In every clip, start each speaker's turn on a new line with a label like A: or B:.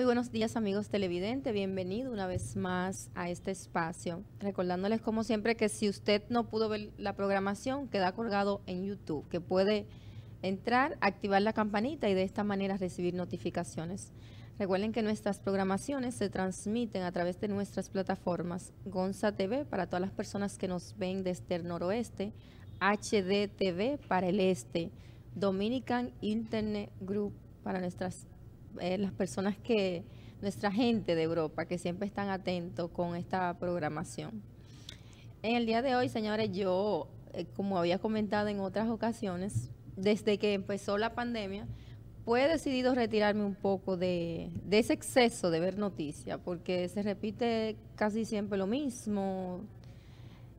A: Muy buenos días amigos televidentes, bienvenido una vez más a este espacio. Recordándoles como siempre que si usted no pudo ver la programación, queda colgado en YouTube, que puede entrar, activar la campanita y de esta manera recibir notificaciones. Recuerden que nuestras programaciones se transmiten a través de nuestras plataformas Gonza TV para todas las personas que nos ven desde el noroeste, HDTV para el este, Dominican Internet Group para nuestras eh, las personas que, nuestra gente de Europa, que siempre están atentos con esta programación. En el día de hoy, señores, yo, eh, como había comentado en otras ocasiones, desde que empezó la pandemia, pues he decidido retirarme un poco de, ese exceso de ver noticias, porque se repite casi siempre lo mismo.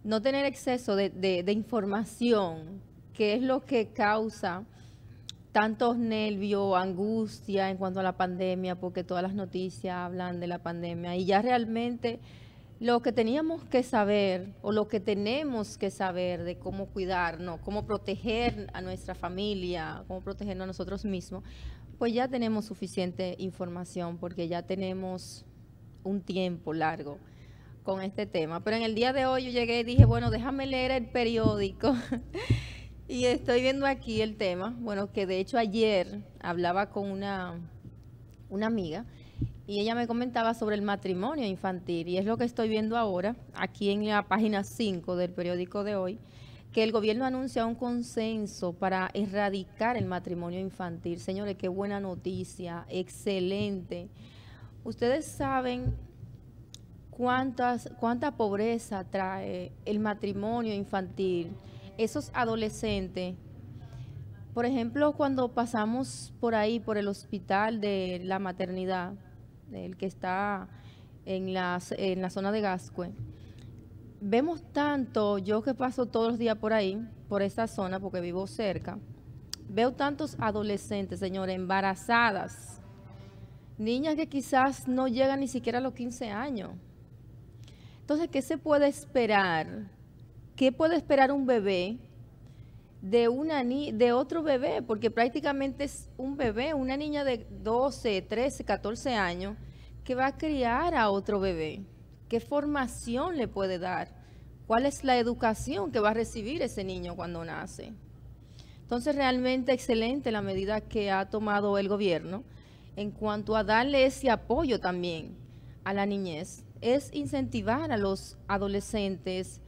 A: No tener exceso de, de información, que es lo que causa tantos nervios, angustia en cuanto a la pandemia, porque todas las noticias hablan de la pandemia y ya realmente lo que teníamos que saber o lo que tenemos que saber de cómo cuidarnos, cómo proteger a nuestra familia, cómo protegernos a nosotros mismos, pues ya tenemos suficiente información porque ya tenemos un tiempo largo con este tema. Pero en el día de hoy yo llegué y dije, bueno, déjame leer el periódico. Y estoy viendo aquí el tema, bueno, que de hecho ayer hablaba con una, una amiga y ella me comentaba sobre el matrimonio infantil y es lo que estoy viendo ahora, aquí en la página 5 del periódico de hoy, que el gobierno anuncia un consenso para erradicar el matrimonio infantil. Señores, qué buena noticia, excelente. Ustedes saben cuántas, cuánta pobreza trae el matrimonio infantil esos adolescentes, por ejemplo, cuando pasamos por ahí, por el hospital de la maternidad, el que está en la, zona de Gascue, vemos tanto, yo que paso todos los días por ahí, por esa zona, porque vivo cerca, veo tantos adolescentes, señores, embarazadas, niñas que quizás no llegan ni siquiera a los 15 años. Entonces, ¿qué se puede esperar? ¿qué puede esperar un bebé de, otro bebé? Porque prácticamente es un bebé, una niña de 12, 13, 14 años que va a criar a otro bebé. ¿Qué formación le puede dar? ¿Cuál es la educación que va a recibir ese niño cuando nace? Entonces, realmente excelente la medida que ha tomado el gobierno en cuanto a darle ese apoyo también a la niñez. Es incentivar a los adolescentes,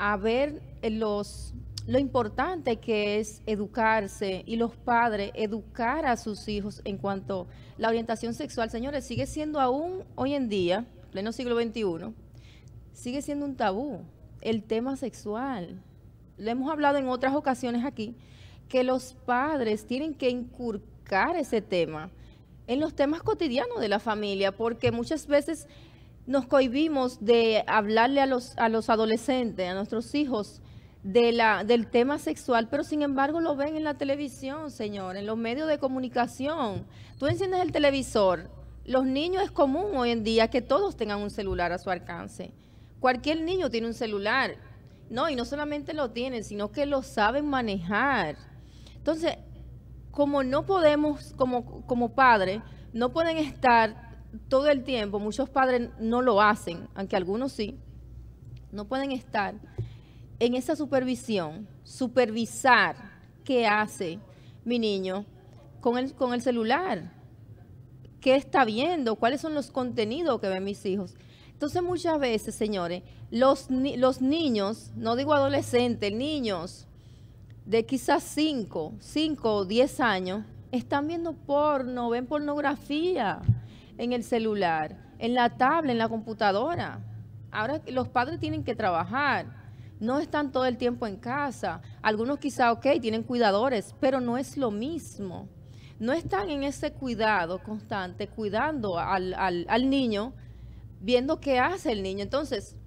A: a ver eh, los, lo importante que es educarse y los padres educar a sus hijos en cuanto a la orientación sexual. Señores, sigue siendo aún hoy en día, pleno siglo XXI, sigue siendo un tabú el tema sexual. Le hemos hablado en otras ocasiones aquí que los padres tienen que incurcar ese tema en los temas cotidianos de la familia, porque muchas veces nos cohibimos de hablarle a los, a los adolescentes, a nuestros hijos, de la, del tema sexual, pero sin embargo lo ven en la televisión, señor, en los medios de comunicación. Tú enciendes el televisor, los niños es común hoy en día que todos tengan un celular a su alcance. Cualquier niño tiene un celular, ¿no? Y no solamente lo tienen, sino que lo saben manejar. Entonces, como no podemos, como, como padres, no pueden estar todo el tiempo, muchos padres no lo hacen, aunque algunos sí, no pueden estar en esa supervisión, supervisar qué hace mi niño con el, con el celular, qué está viendo, cuáles son los contenidos que ven mis hijos. Entonces muchas veces, señores, los, los niños, no digo adolescentes, niños de quizás 5, 5 o 10 años, están viendo porno, ven pornografía en el celular, en la tablet, en la computadora. Ahora los padres tienen que trabajar, no están todo el tiempo en casa. Algunos quizá, ok, tienen cuidadores, pero no es lo mismo. No están en ese cuidado constante, cuidando al, al, al niño, viendo qué hace el niño. Entonces,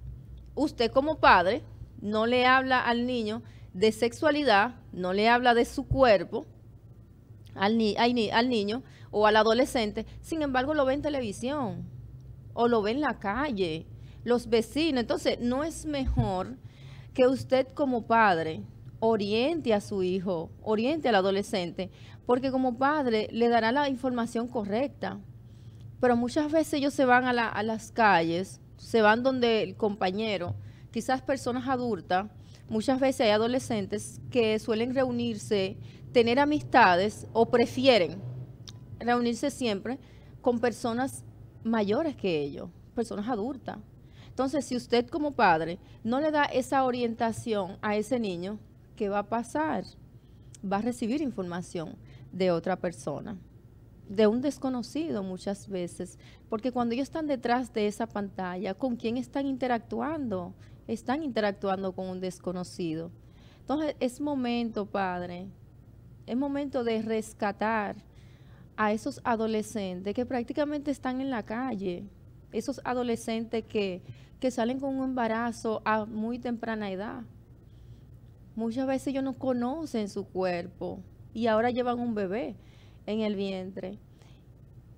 A: usted como padre no le habla al niño de sexualidad, no le habla de su cuerpo, al, niño o al adolescente, sin embargo lo ve en televisión o lo ve en la calle, los vecinos. Entonces, no es mejor que usted como padre oriente a su hijo, oriente al adolescente, porque como padre le dará la información correcta. Pero muchas veces ellos se van a, a las calles, se van donde el compañero, quizás personas adultas, muchas veces hay adolescentes que suelen reunirse tener amistades o prefieren reunirse siempre con personas mayores que ellos, personas adultas. Entonces, si usted como padre no le da esa orientación a ese niño, ¿qué va a pasar? Va a recibir información de otra persona, de un desconocido muchas veces, porque cuando ellos están detrás de esa pantalla, ¿con quién están interactuando? Están interactuando con un desconocido. Entonces, es momento, padre, es momento de rescatar a esos adolescentes que prácticamente están en la calle, esos adolescentes que, salen con un embarazo a muy temprana edad. Muchas veces ellos no conocen su cuerpo y ahora llevan un bebé en el vientre.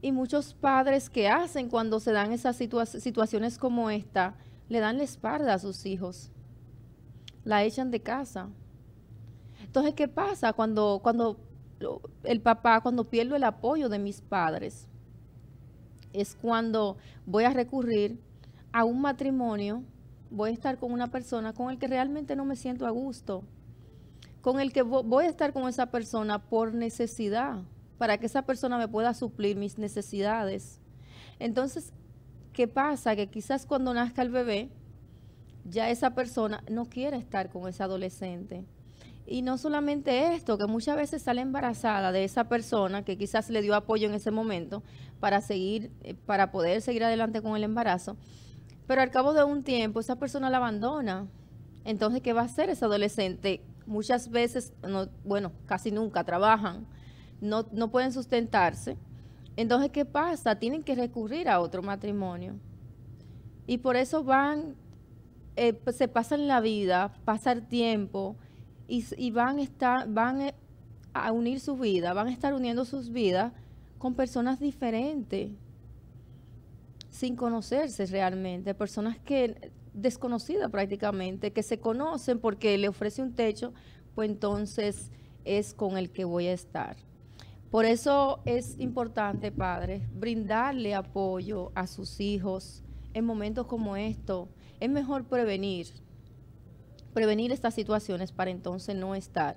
A: Y muchos padres que hacen cuando se dan esas situaciones como esta, le dan la espalda a sus hijos, la echan de casa. Entonces, ¿qué pasa cuando, cuando el papá, cuando pierdo el apoyo de mis padres? Es cuando voy a recurrir a un matrimonio, voy a estar con una persona con el que realmente no me siento a gusto, con el que voy a estar con esa persona por necesidad, para que esa persona me pueda suplir mis necesidades. Entonces, ¿qué pasa? Que quizás cuando nazca el bebé, ya esa persona no quiere estar con ese adolescente y no solamente esto, que muchas veces sale embarazada de esa persona que quizás le dio apoyo en ese momento para seguir, eh, para poder seguir adelante con el embarazo, pero al cabo de un tiempo esa persona la abandona. Entonces, ¿qué va a hacer esa adolescente? Muchas veces, no, bueno, casi nunca trabajan, no, pueden sustentarse. Entonces, ¿qué pasa? Tienen que recurrir a otro matrimonio. Y por eso van, eh, pues, se pasan la vida, pasa el tiempo, y, van, a estar, van eh, a unir su vida, van a estar uniendo sus vidas con personas diferentes, sin conocerse realmente, personas que desconocidas prácticamente, que se conocen porque le ofrece un techo, pues entonces es con el que voy a estar. Por eso es importante, padres, brindarle apoyo a sus hijos en momentos como estos. Es mejor prevenir prevenir estas situaciones para entonces no estar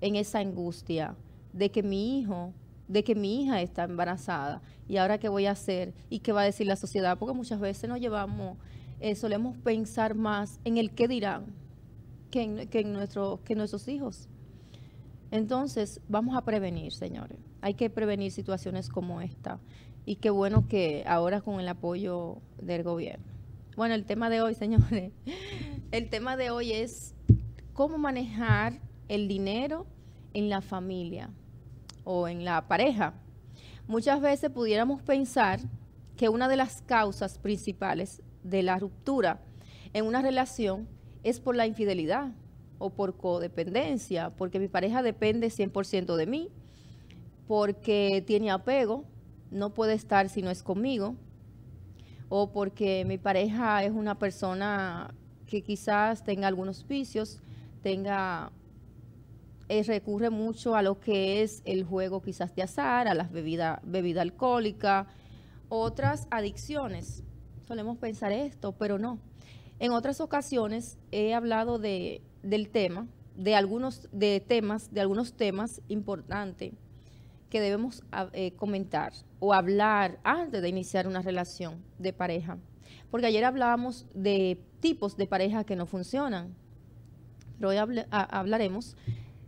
A: en esa angustia de que mi hijo, de que mi hija está embarazada y ahora qué voy a hacer y qué va a decir la sociedad, porque muchas veces nos llevamos, eh, solemos pensar más en el qué dirán que en, que nuestros hijos. Entonces, vamos a prevenir, señores. Hay que prevenir situaciones como esta. Y qué bueno que ahora con el apoyo del gobierno. Bueno, el tema de hoy, señores, el tema de hoy es cómo manejar el dinero en la familia o en la pareja. Muchas veces pudiéramos pensar que una de las causas principales de la ruptura en una relación es por la infidelidad o por codependencia, porque mi pareja depende 100% de mí, porque tiene apego, no puede estar si no es conmigo, o porque mi pareja es una persona que quizás tenga algunos vicios, tenga eh, recurre mucho a lo que es el juego quizás de azar, a las bebidas bebida alcohólica, otras adicciones. Solemos pensar esto, pero no. En otras ocasiones he hablado de, del tema, de algunos de temas, de algunos temas importantes que debemos ah, eh, comentar o hablar antes de iniciar una relación de pareja. Porque ayer hablábamos de tipos de parejas que no funcionan, pero hoy hablaremos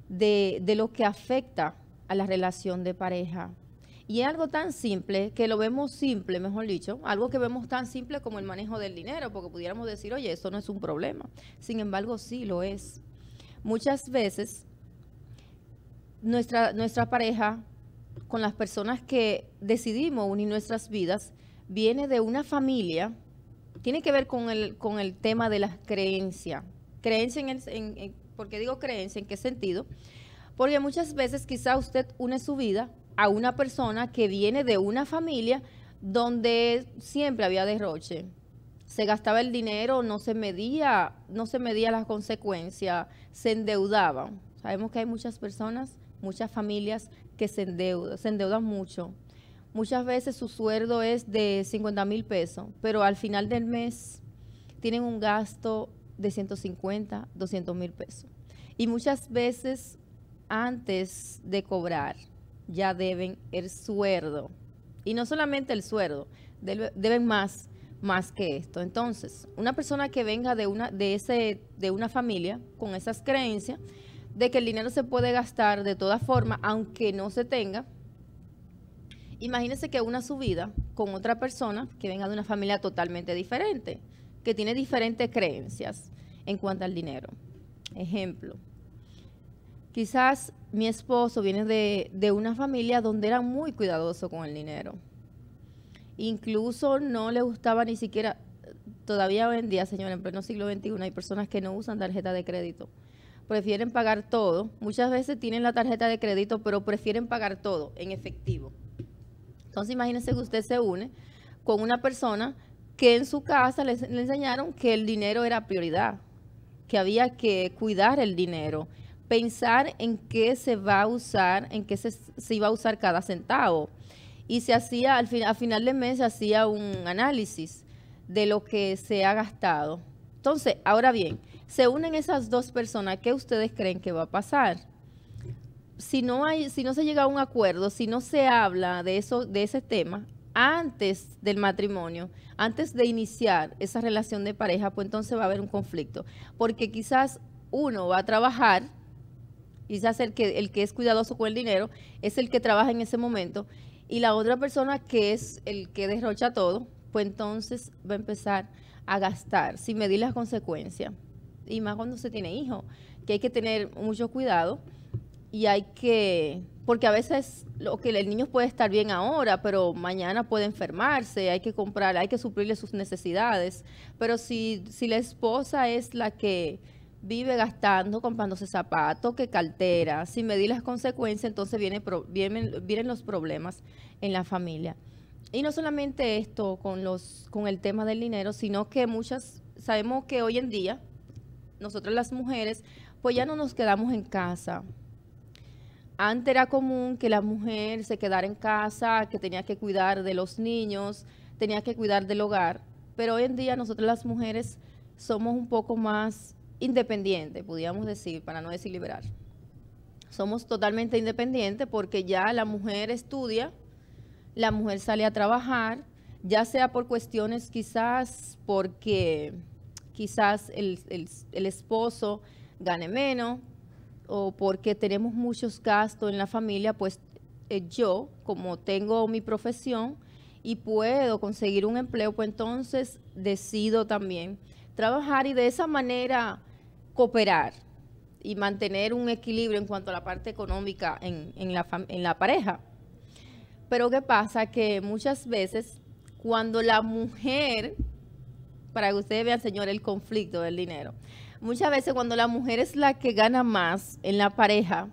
A: de, lo que afecta a la relación de pareja. Y es algo tan simple, que lo vemos simple, mejor dicho, algo que vemos tan simple como el manejo del dinero, porque pudiéramos decir, oye, eso no es un problema. Sin embargo, sí lo es. Muchas veces nuestra, nuestra pareja, con las personas que decidimos unir nuestras vidas, viene de una familia tiene que ver con el, con el tema de la creencias. Creencia en el, digo creencia, ¿en qué sentido? Porque muchas veces quizá usted une su vida a una persona que viene de una familia donde siempre había derroche. Se gastaba el dinero, no se medía, no se medía las consecuencias, se endeudaban. Sabemos que hay muchas personas, muchas familias que se endeudan, se endeudan mucho muchas veces su sueldo es de 50 mil pesos, pero al final del mes tienen un gasto de 150, 200 mil pesos. Y muchas veces antes de cobrar ya deben el sueldo. Y no solamente el sueldo, deben más, más que esto. Entonces, una persona que venga de una, de ese, de una familia con esas creencias de que el dinero se puede gastar de todas formas, aunque no se tenga, imagínense que una subida con otra persona que venga de una familia totalmente diferente, que tiene diferentes creencias en cuanto al dinero. Ejemplo, quizás mi esposo viene de, una familia donde era muy cuidadoso con el dinero. Incluso no le gustaba ni siquiera, todavía hoy en día, señor, en pleno siglo XXI hay personas que no usan tarjeta de crédito. Prefieren pagar todo. Muchas veces tienen la tarjeta de crédito, pero prefieren pagar todo en efectivo. Entonces imagínense que usted se une con una persona que en su casa le, enseñaron que el dinero era prioridad, que había que cuidar el dinero, pensar en qué se va a usar, en qué se, iba a usar cada centavo. Y se hacía, al, final de mes se hacía un análisis de lo que se ha gastado. Entonces, ahora bien, se unen esas dos personas, ¿qué ustedes creen que va a pasar? si no hay, si no se llega a un acuerdo, si no se habla de eso, de ese tema antes del matrimonio, antes de iniciar esa relación de pareja, pues entonces va a haber un conflicto, porque quizás uno va a trabajar, quizás el que el que es cuidadoso con el dinero es el que trabaja en ese momento y la otra persona que es el que derrocha todo, pues entonces va a empezar a gastar sin medir las consecuencias. Y más cuando se tiene hijos, que hay que tener mucho cuidado y hay que, porque a veces lo que el niño puede estar bien ahora, pero mañana puede enfermarse, hay que comprar, hay que suplirle sus necesidades. Pero si, si la esposa es la que vive gastando, comprándose zapatos, que cartera, sin medir las consecuencias, entonces viene, vienen, vienen los problemas en la familia. Y no solamente esto con, los, con el tema del dinero, sino que muchas, sabemos que hoy en día, nosotras las mujeres, pues ya no nos quedamos en casa, antes era común que la mujer se quedara en casa, que tenía que cuidar de los niños, tenía que cuidar del hogar, pero hoy en día nosotros las mujeres somos un poco más independientes, podríamos decir, para no decir liberar. Somos totalmente independientes porque ya la mujer estudia, la mujer sale a trabajar, ya sea por cuestiones quizás porque quizás el esposo gane menos, o porque tenemos muchos gastos en la familia, pues eh, yo, como tengo mi profesión y puedo conseguir un empleo, pues entonces decido también trabajar y de esa manera cooperar y mantener un equilibrio en cuanto a la parte económica en, la, en la pareja. Pero ¿qué pasa? Que muchas veces cuando la mujer, para que ustedes vean, señor, el conflicto del dinero, muchas veces cuando la mujer es la que gana más en la pareja,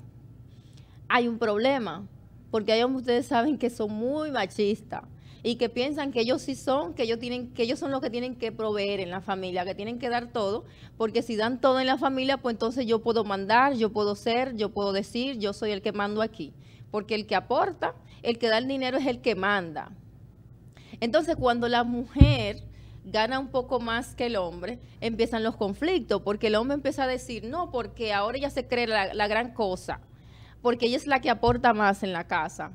A: hay un problema, porque ellos ustedes saben que son muy machistas y que piensan que ellos sí son, que ellos tienen, que ellos son los que tienen que proveer en la familia, que tienen que dar todo, porque si dan todo en la familia, pues entonces yo puedo mandar, yo puedo ser, yo puedo decir, yo soy el que mando aquí, porque el que aporta, el que da el dinero es el que manda. Entonces, cuando la mujer gana un poco más que el hombre, empiezan los conflictos, porque el hombre empieza a decir, no, porque ahora ella se cree la, gran cosa, porque ella es la que aporta más en la casa.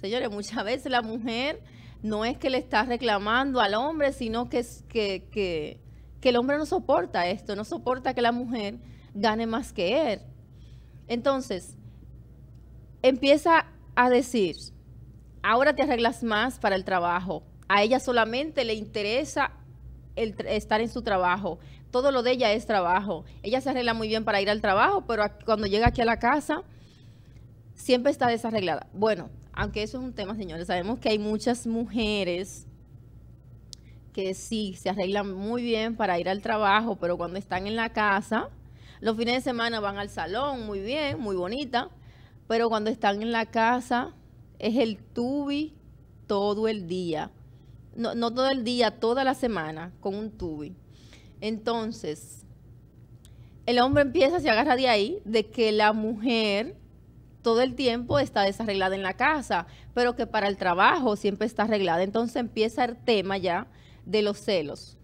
A: Señores, muchas veces la mujer no es que le está reclamando al hombre, sino que, es, que el hombre no soporta esto, no soporta que la mujer gane más que él. Entonces, empieza a decir, ahora te arreglas más para el trabajo, a ella solamente le interesa estar en su trabajo. Todo lo de ella es trabajo. Ella se arregla muy bien para ir al trabajo, pero cuando llega aquí a la casa, siempre está desarreglada. Bueno, aunque eso es un tema, señores, sabemos que hay muchas mujeres que sí se arreglan muy bien para ir al trabajo, pero cuando están en la casa, los fines de semana van al salón, muy bien, muy bonita, pero cuando están en la casa es el tubi todo el día no, todo el día, toda la semana, con un tubi. Entonces, el hombre empieza, se agarra de ahí, de que la mujer todo el tiempo está desarreglada en la casa, pero que para el trabajo siempre está arreglada. Entonces empieza el tema ya de los celos.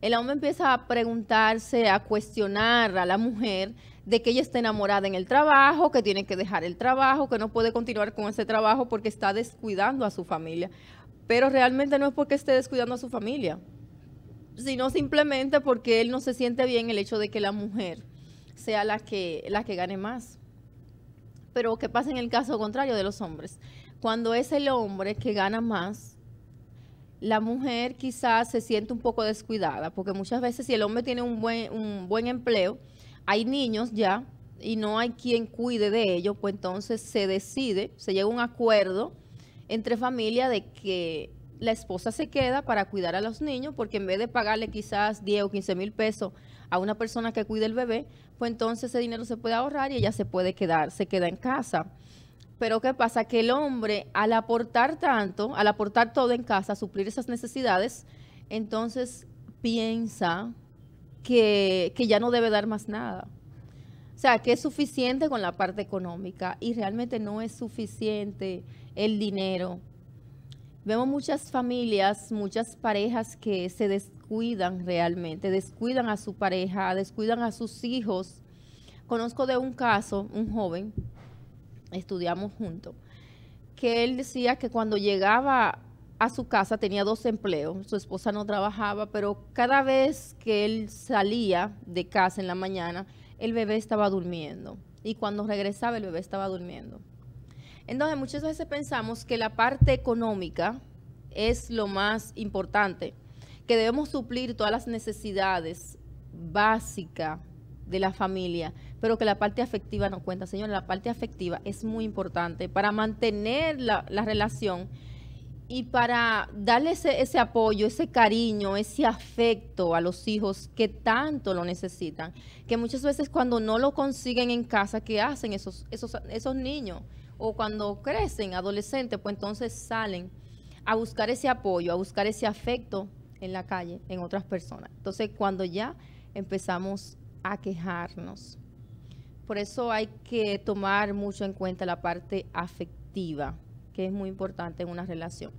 A: El hombre empieza a preguntarse, a cuestionar a la mujer de que ella está enamorada en el trabajo, que tiene que dejar el trabajo, que no puede continuar con ese trabajo porque está descuidando a su familia pero realmente no es porque esté descuidando a su familia, sino simplemente porque él no se siente bien el hecho de que la mujer sea la que, que gane más. Pero qué pasa en el caso contrario de los hombres? Cuando es el hombre que gana más, la mujer quizás se siente un poco descuidada, porque muchas veces si el hombre tiene un buen, un buen empleo, hay niños ya y no hay quien cuide de ellos, pues entonces se decide, se llega a un acuerdo entre familia de que la esposa se queda para cuidar a los niños, porque en vez de pagarle quizás 10 o 15 mil pesos a una persona que cuide el bebé, pues entonces ese dinero se puede ahorrar y ella se puede quedar, se queda en casa. Pero ¿qué pasa? Que el hombre, al aportar tanto, al aportar todo en casa, a suplir esas necesidades, entonces piensa que, que ya no debe dar más nada. O sea, que es suficiente con la parte económica y realmente no es suficiente el dinero. Vemos muchas familias, muchas parejas que se descuidan realmente, descuidan a su pareja, descuidan a sus hijos. Conozco de un caso, un joven, estudiamos juntos, que él decía que cuando llegaba a su casa tenía dos empleos, su esposa no trabajaba, pero cada vez que él salía de casa en la mañana, el bebé estaba durmiendo. Y cuando regresaba, el bebé estaba durmiendo. Entonces, muchas veces pensamos que la parte económica es lo más importante, que debemos suplir todas las necesidades básicas de la familia, pero que la parte afectiva no cuenta. Señor, la parte afectiva es muy importante para mantener la, la relación y para darle ese, ese, apoyo, ese cariño, ese afecto a los hijos que tanto lo necesitan, que muchas veces cuando no lo consiguen en casa, ¿qué hacen esos, esos niños? O cuando crecen, adolescentes, pues entonces salen a buscar ese apoyo, a buscar ese afecto en la calle, en otras personas. Entonces, cuando ya empezamos a quejarnos. Por eso hay que tomar mucho en cuenta la parte afectiva que es muy importante en una relación.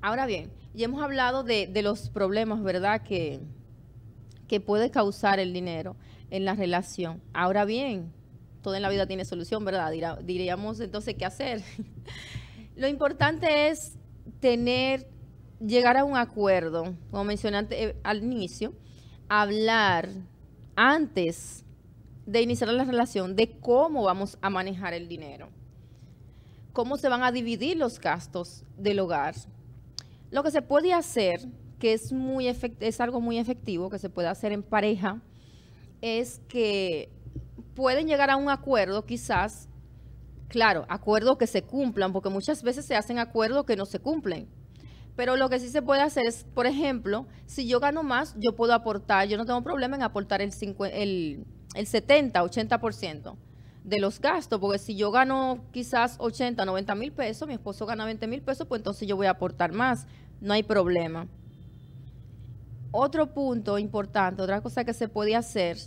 A: Ahora bien, ya hemos hablado de, los problemas, ¿verdad?, que, que puede causar el dinero en la relación. Ahora bien, toda en la vida tiene solución, ¿verdad? diríamos entonces qué hacer. Lo importante es tener, llegar a un acuerdo, como mencioné eh, al inicio, hablar antes de iniciar la relación de cómo vamos a manejar el dinero cómo se van a dividir los gastos del hogar. Lo que se puede hacer, que es, muy es algo muy efectivo, que se puede hacer en pareja, es que pueden llegar a un acuerdo quizás, claro, acuerdos que se cumplan, porque muchas veces se hacen acuerdos que no se cumplen. Pero lo que sí se puede hacer es, por ejemplo, si yo gano más, yo puedo aportar, yo no tengo problema en aportar el, el 70, 80% de los gastos, porque si yo gano quizás 80, 90 mil pesos, mi esposo gana 20 mil pesos, pues entonces yo voy a aportar más, no hay problema. Otro punto importante, otra cosa que se puede hacer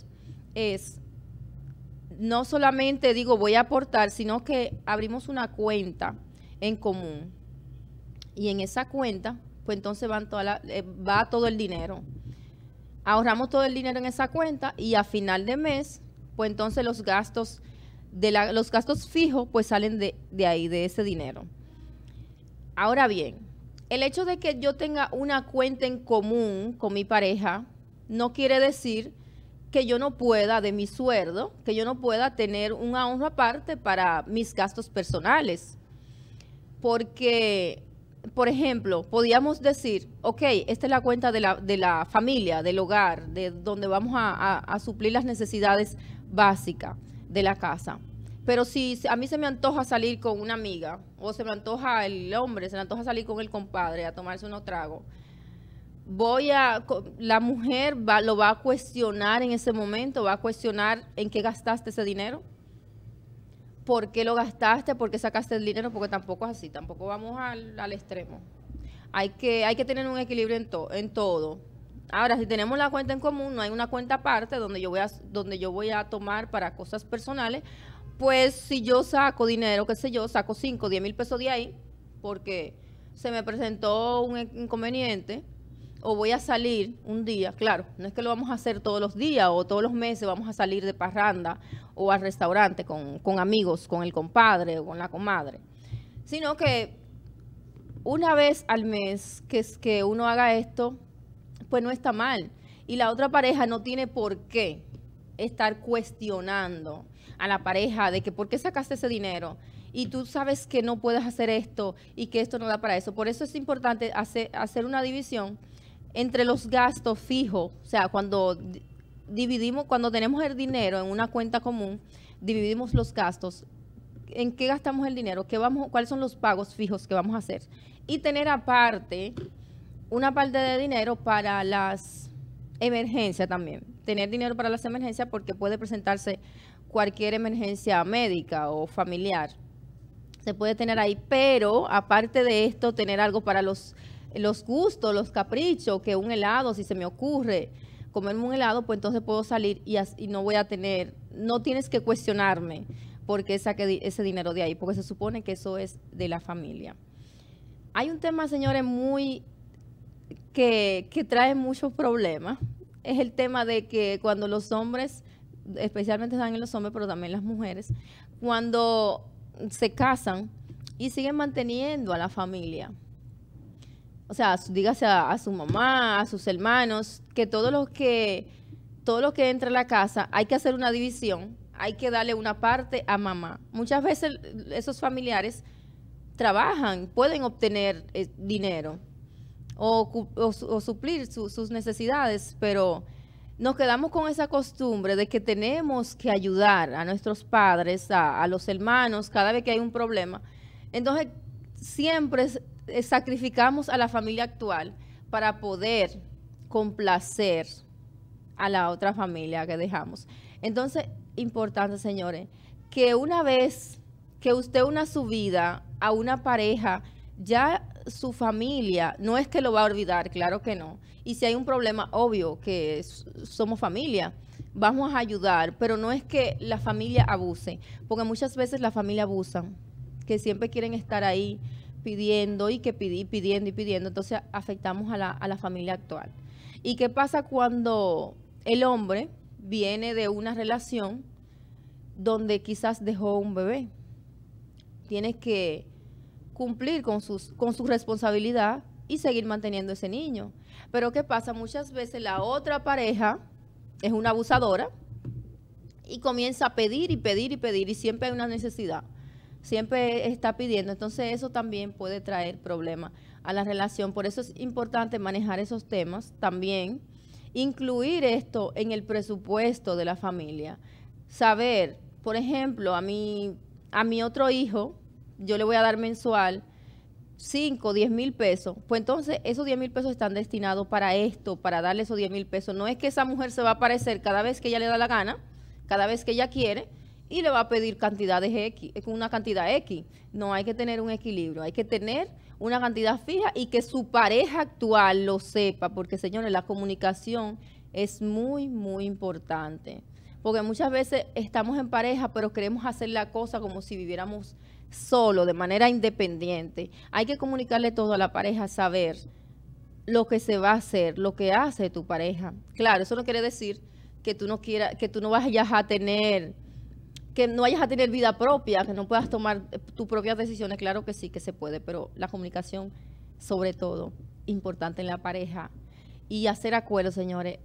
A: es, no solamente digo voy a aportar, sino que abrimos una cuenta en común. Y en esa cuenta, pues entonces van toda la, eh, va todo el dinero. Ahorramos todo el dinero en esa cuenta y a final de mes, pues entonces los gastos de los gastos fijos, pues salen de, ahí, de ese dinero. Ahora bien, el hecho de que yo tenga una cuenta en común con mi pareja no quiere decir que yo no pueda, de mi sueldo, que yo no pueda tener un ahorro aparte para mis gastos personales. Porque, por ejemplo, podíamos decir, ok, esta es la cuenta de la, familia, del hogar, de donde vamos a suplir las necesidades básicas de la casa. Pero si a mí se me antoja salir con una amiga, o se me antoja el hombre, se me antoja salir con el compadre a tomarse unos tragos, voy a, la mujer lo va a cuestionar en ese momento, va a cuestionar en qué gastaste ese dinero, por qué lo gastaste, por qué sacaste el dinero, porque tampoco es así, tampoco vamos al, extremo. Hay que, hay que tener un equilibrio en, en todo. Ahora, si tenemos la cuenta en común, no hay una cuenta aparte donde yo voy a, donde yo voy a tomar para cosas personales, pues si yo saco dinero, qué sé yo, saco 5, 10 mil pesos de ahí, porque se me presentó un inconveniente, o voy a salir un día, claro, no es que lo vamos a hacer todos los días o todos los meses vamos a salir de parranda o al restaurante con, amigos, con el compadre o con la comadre, sino que una vez al mes que, que uno haga esto, pues no está mal. Y la otra pareja no tiene por qué estar cuestionando a la pareja de que por qué sacaste ese dinero y tú sabes que no puedes hacer esto y que esto no da para eso. Por eso es importante hacer, hacer una división entre los gastos fijos, o sea, cuando dividimos, cuando tenemos el dinero en una cuenta común, dividimos los gastos. ¿En qué gastamos el dinero? ¿Qué vamos, ¿Cuáles son los pagos fijos que vamos a hacer? Y tener aparte una parte de dinero para las emergencias también. Tener dinero para las emergencias porque puede presentarse cualquier emergencia médica o familiar. Se puede tener ahí, pero aparte de esto, tener algo para los, los gustos, los caprichos, que un helado, si se me ocurre comerme un helado, pues entonces puedo salir y, no voy a tener, no tienes que cuestionarme porque saqué ese dinero de ahí, porque se supone que eso es de la familia. Hay un tema, señores, muy que, trae muchos problemas es el tema de que cuando los hombres, especialmente están en los hombres, pero también las mujeres, cuando se casan y siguen manteniendo a la familia. O sea, dígase a, su mamá, a sus hermanos, que todos los que todo lo que entra a la casa hay que hacer una división, hay que darle una parte a mamá. Muchas veces esos familiares trabajan, pueden obtener eh, dinero o, suplir sus necesidades, pero nos quedamos con esa costumbre de que tenemos que ayudar a nuestros padres, a, los hermanos, cada vez que hay un problema. Entonces, siempre eh, sacrificamos a la familia actual para poder complacer a la otra familia que dejamos. Entonces, importante, señores, que una vez que usted una su vida a una pareja, ya su familia, no es que lo va a olvidar, claro que no. Y si hay un problema, obvio que somos familia, vamos a ayudar, pero no es que la familia abuse, porque muchas veces la familia abusa, que siempre quieren estar ahí pidiendo y que pidi, pidiendo y pidiendo, entonces afectamos a la, a la familia actual. ¿Y qué pasa cuando el hombre viene de una relación donde quizás dejó un bebé? Tienes que cumplir con, sus, con su responsabilidad y seguir manteniendo ese niño. Pero ¿qué pasa? Muchas veces la otra pareja es una abusadora y comienza a pedir y pedir y pedir y siempre hay una necesidad. Siempre está pidiendo. Entonces eso también puede traer problemas a la relación. Por eso es importante manejar esos temas también. Incluir esto en el presupuesto de la familia. Saber, por ejemplo, a mí a mi otro hijo, yo le voy a dar mensual 5, 10 mil pesos, pues entonces esos 10 mil pesos están destinados para esto, para darle esos 10 mil pesos. No es que esa mujer se va a aparecer cada vez que ella le da la gana, cada vez que ella quiere, y le va a pedir cantidades X, una cantidad X. No, hay que tener un equilibrio, hay que tener una cantidad fija y que su pareja actual lo sepa, porque señores, la comunicación es muy, muy importante. Porque muchas veces estamos en pareja, pero queremos hacer la cosa como si viviéramos solo, de manera independiente. Hay que comunicarle todo a la pareja, saber lo que se va a hacer, lo que hace tu pareja. Claro, eso no quiere decir que tú no quieras, que tú no vayas a tener que no vayas a tener vida propia, que no puedas tomar eh, tus propias decisiones, claro que sí que se puede, pero la comunicación sobre todo, importante en la pareja. Y hacer acuerdos, señores,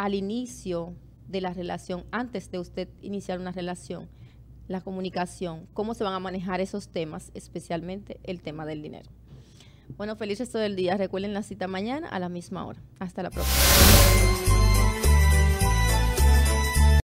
A: al inicio de la relación, antes de usted iniciar una relación, la comunicación, cómo se van a manejar esos temas, especialmente el tema del dinero. Bueno, feliz resto del día. Recuerden la cita mañana a la misma hora. Hasta la próxima.